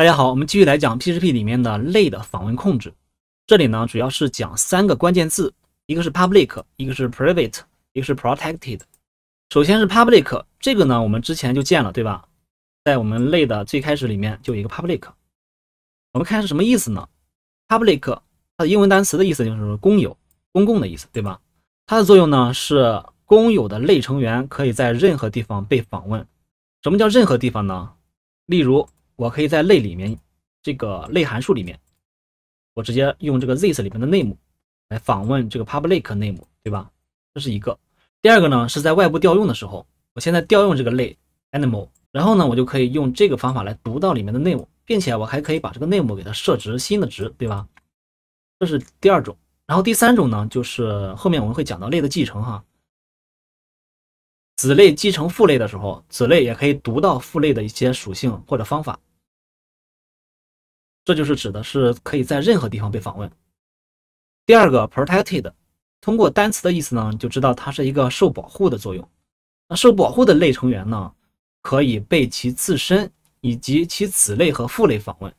大家好，我们继续来讲 PSP 里面的类的访问控制。这里呢，主要是讲三个关键字，一个是 public，一个是 private，一个是 protected。首先是 public，这个呢，我们之前就见了，对吧？在我们类的最开始里面就有一个 public。我们看是什么意思呢？public 它的英文单词的意思就是公有、公共的意思，对吧？它的作用呢是公有的类成员可以在任何地方被访问。什么叫任何地方呢？例如。我可以在类里面，这个类函数里面，我直接用这个 this 里面的 name 来访问这个 public name，对吧？这是一个。第二个呢，是在外部调用的时候，我现在调用这个类 Animal，然后呢，我就可以用这个方法来读到里面的 name，并且我还可以把这个 name 给它设置新的值，对吧？这是第二种。然后第三种呢，就是后面我们会讲到类的继承哈，子类继承父类的时候，子类也可以读到父类的一些属性或者方法。这就是指的是可以在任何地方被访问。第二个 protected，通过单词的意思呢，就知道它是一个受保护的作用。那受保护的类成员呢，可以被其自身以及其子类和父类访问。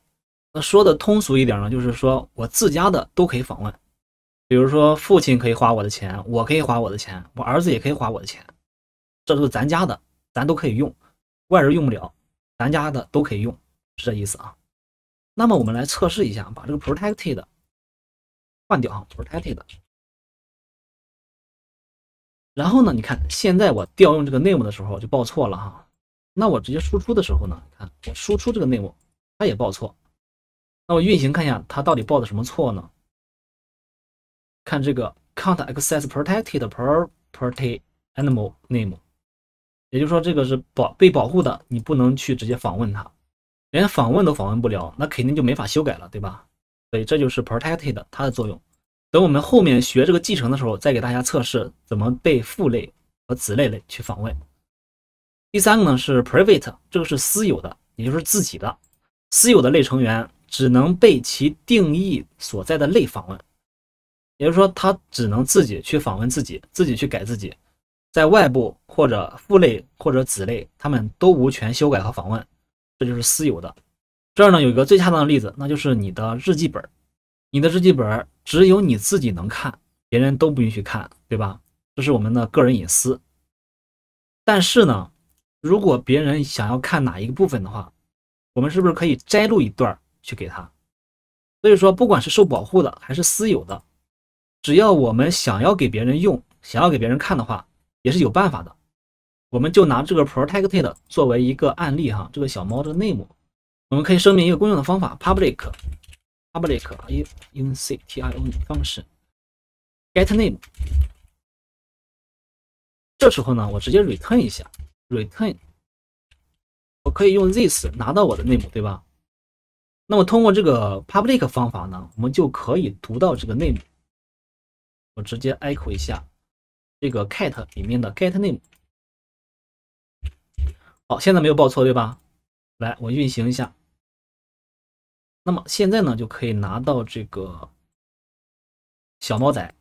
那说的通俗一点呢，就是说我自家的都可以访问。比如说父亲可以花我的钱，我可以花我的钱，我儿子也可以花我的钱。这都是咱家的，咱都可以用，外人用不了。咱家的都可以用，是这意思啊。那么我们来测试一下，把这个 protected 换掉啊 p r o t e c t e d 然后呢，你看现在我调用这个 name 的时候就报错了哈。那我直接输出的时候呢，看我输出这个 name，它也报错。那我运行看一下它到底报的什么错呢？看这个 can't access protected property animal name，也就是说这个是保被保护的，你不能去直接访问它。连访问都访问不了，那肯定就没法修改了，对吧？所以这就是 protected 它的作用。等我们后面学这个继承的时候，再给大家测试怎么被父类和子类类去访问。第三个呢是 private，这个是私有的，也就是自己的。私有的类成员只能被其定义所在的类访问，也就是说，它只能自己去访问自己，自己去改自己。在外部或者父类或者子类，他们都无权修改和访问。这就是私有的，这儿呢有一个最恰当的例子，那就是你的日记本，你的日记本只有你自己能看，别人都不允许看，对吧？这是我们的个人隐私。但是呢，如果别人想要看哪一个部分的话，我们是不是可以摘录一段去给他？所以说，不管是受保护的还是私有的，只要我们想要给别人用、想要给别人看的话，也是有办法的。我们就拿这个 protected 作为一个案例哈，这个小猫的 name，我们可以声明一个公用的方法 public public e n c t i n function get name。这时候呢，我直接 return 一下 return，我可以用 this 拿到我的 name，对吧？那么通过这个 public 方法呢，我们就可以读到这个 name。我直接 echo 一下这个 cat 里面的 get name。好，现在没有报错对吧？来，我运行一下。那么现在呢，就可以拿到这个小猫仔。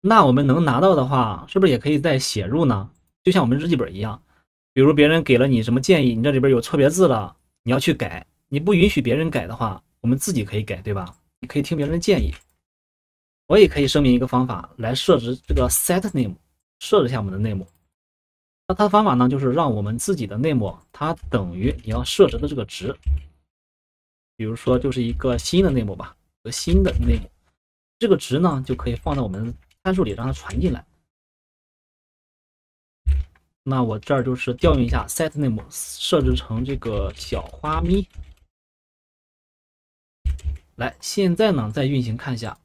那我们能拿到的话，是不是也可以再写入呢？就像我们日记本一样，比如别人给了你什么建议，你这里边有错别字了，你要去改。你不允许别人改的话，我们自己可以改，对吧？你可以听别人的建议。我也可以声明一个方法来设置这个 set name，设置一下我们的 name。那它的方法呢，就是让我们自己的 name，它等于你要设置的这个值。比如说，就是一个新的 name 吧，一个新的 name，这个值呢就可以放在我们参数里，让它传进来。那我这儿就是调用一下 set name，设置成这个小花咪。来，现在呢再运行看一下，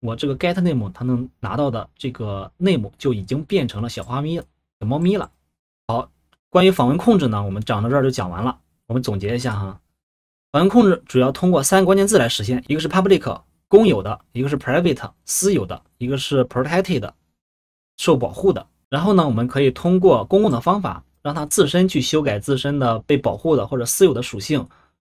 我这个 get name 它能拿到的这个 name 就已经变成了小花咪小猫咪了。好，关于访问控制呢，我们讲到这儿就讲完了。我们总结一下哈，访问控制主要通过三个关键字来实现，一个是 public 公有的，一个是 private 私有的，一个是 protected 受保护的。然后呢，我们可以通过公共的方法让它自身去修改自身的被保护的或者私有的属性。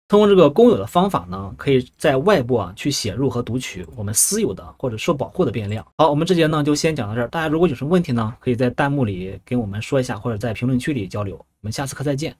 通过这个公有的方法呢，可以在外部啊去写入和读取我们私有的或者受保护的变量。好，我们这节呢就先讲到这儿，大家如果有什么问题呢，可以在弹幕里跟我们说一下，或者在评论区里交流。我们下次课再见。